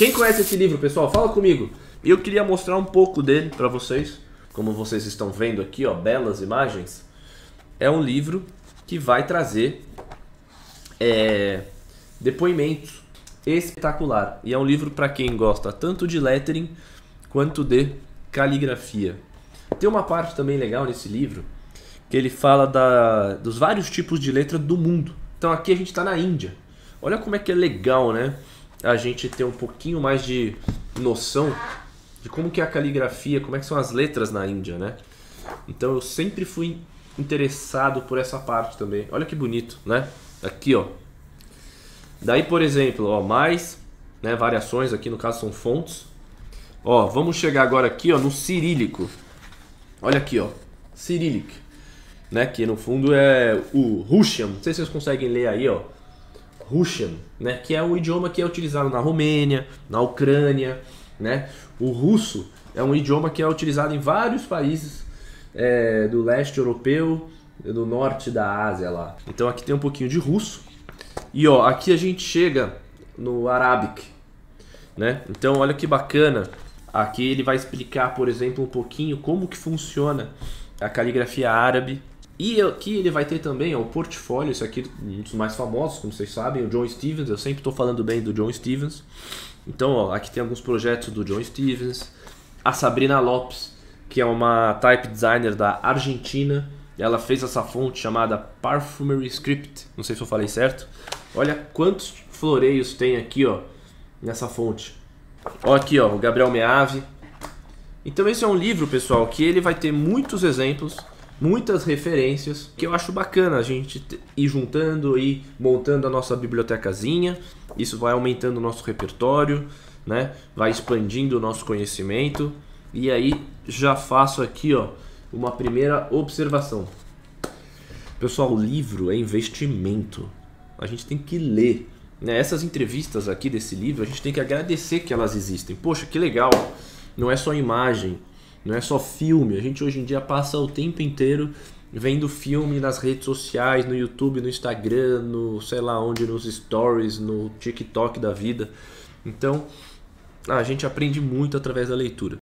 Quem conhece esse livro, pessoal, fala comigo. Eu queria mostrar um pouco dele para vocês, como vocês estão vendo aqui, ó, belas imagens. É um livro que vai trazer é, depoimentos espetacular e é um livro para quem gosta tanto de lettering quanto de caligrafia. Tem uma parte também legal nesse livro que ele fala da, dos vários tipos de letra do mundo. Então aqui a gente está na Índia. Olha como é que é legal, né? a gente ter um pouquinho mais de noção de como que é a caligrafia, como é que são as letras na Índia, né? Então eu sempre fui interessado por essa parte também. Olha que bonito, né? Aqui, ó. Daí, por exemplo, ó, mais, né, variações aqui no caso são fontes. Ó, vamos chegar agora aqui, ó, no cirílico. Olha aqui, ó. Cyrillic, né, que no fundo é o Russian. Não sei se vocês conseguem ler aí, ó. Russian, né, que é um idioma que é utilizado na Romênia, na Ucrânia, né? O russo é um idioma que é utilizado em vários países é, do leste europeu, do norte da Ásia lá. Então aqui tem um pouquinho de russo. E ó, aqui a gente chega no Arabic, né? Então olha que bacana. Aqui ele vai explicar, por exemplo, um pouquinho como que funciona a caligrafia árabe e aqui ele vai ter também é o portfólio, esse aqui um dos mais famosos, como vocês sabem, o John Stevens. Eu sempre estou falando bem do John Stevens. Então, ó, aqui tem alguns projetos do John Stevens. A Sabrina Lopes, que é uma type designer da Argentina. Ela fez essa fonte chamada Parfumery Script. Não sei se eu falei certo. Olha quantos floreios tem aqui, ó, nessa fonte. Ó aqui, ó, o Gabriel Meave. Então esse é um livro, pessoal, que ele vai ter muitos exemplos muitas referências que eu acho bacana a gente ir juntando e montando a nossa bibliotecazinha. Isso vai aumentando o nosso repertório, né? Vai expandindo o nosso conhecimento. E aí já faço aqui, ó, uma primeira observação. Pessoal, o livro é investimento. A gente tem que ler. Né? Essas entrevistas aqui desse livro, a gente tem que agradecer que elas existem. Poxa, que legal! Não é só imagem, não é só filme. A gente hoje em dia passa o tempo inteiro vendo filme nas redes sociais, no YouTube, no Instagram, no sei lá onde, nos stories, no TikTok da vida. Então, a gente aprende muito através da leitura.